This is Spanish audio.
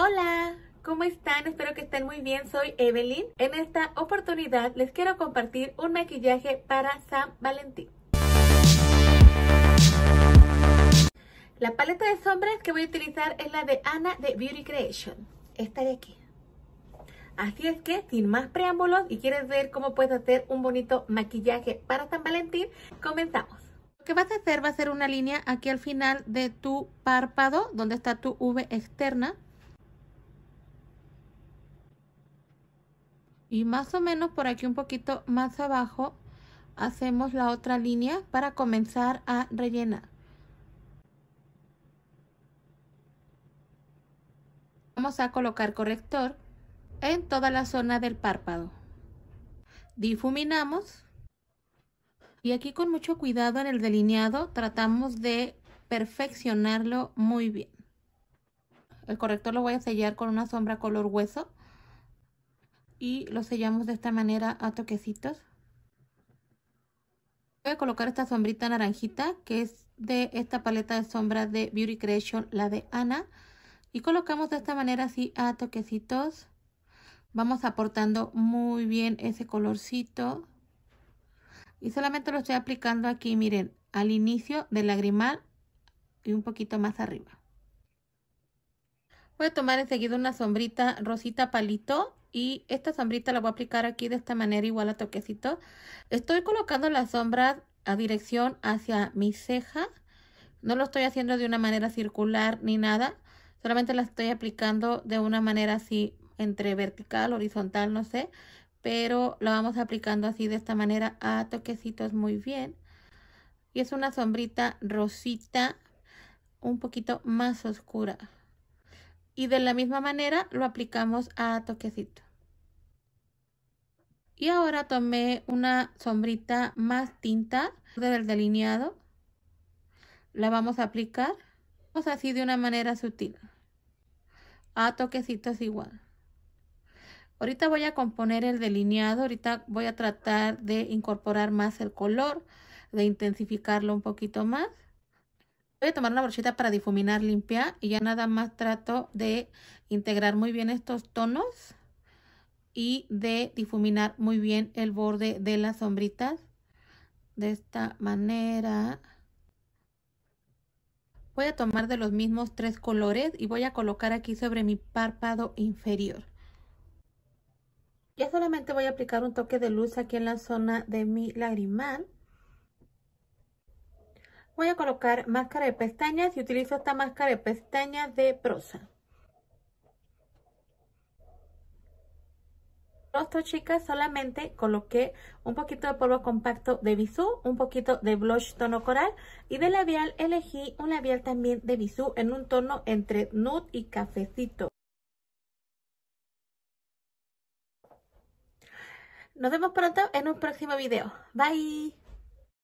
Hola, ¿cómo están? Espero que estén muy bien, soy Evelyn. En esta oportunidad les quiero compartir un maquillaje para San Valentín. La paleta de sombras que voy a utilizar es la de Ana de Beauty Creation, esta de aquí. Así es que, sin más preámbulos y quieres ver cómo puedes hacer un bonito maquillaje para San Valentín, comenzamos. Lo que vas a hacer va a ser una línea aquí al final de tu párpado, donde está tu V externa. y más o menos por aquí un poquito más abajo hacemos la otra línea para comenzar a rellenar. Vamos a colocar corrector en toda la zona del párpado. Difuminamos y aquí con mucho cuidado en el delineado tratamos de perfeccionarlo muy bien. El corrector lo voy a sellar con una sombra color hueso y lo sellamos de esta manera a toquecitos. Voy a colocar esta sombrita naranjita que es de esta paleta de sombras de Beauty Creation, la de Ana. Y colocamos de esta manera así a toquecitos. Vamos aportando muy bien ese colorcito. Y solamente lo estoy aplicando aquí, miren, al inicio del lagrimal y un poquito más arriba. Voy a tomar enseguida una sombrita rosita palito y esta sombrita la voy a aplicar aquí de esta manera igual a toquecitos Estoy colocando la sombra a dirección hacia mi ceja. No lo estoy haciendo de una manera circular ni nada. Solamente la estoy aplicando de una manera así entre vertical, horizontal, no sé. Pero la vamos aplicando así de esta manera a toquecitos muy bien. Y es una sombrita rosita un poquito más oscura y de la misma manera lo aplicamos a toquecito. Y ahora tomé una sombrita más tinta del delineado. La vamos a aplicar Vamos así de una manera sutil. A toquecitos igual. Ahorita voy a componer el delineado, ahorita voy a tratar de incorporar más el color, de intensificarlo un poquito más. Voy a tomar una brochita para difuminar limpia y ya nada más trato de integrar muy bien estos tonos y de difuminar muy bien el borde de las sombritas. De esta manera voy a tomar de los mismos tres colores y voy a colocar aquí sobre mi párpado inferior. Ya solamente voy a aplicar un toque de luz aquí en la zona de mi lagrimal voy a colocar máscara de pestañas y utilizo esta máscara de pestañas de prosa. Rostro, chicas, solamente coloqué un poquito de polvo compacto de Bisú, un poquito de blush tono coral y de labial elegí un labial también de Bisú en un tono entre nude y cafecito. Nos vemos pronto en un próximo video. Bye.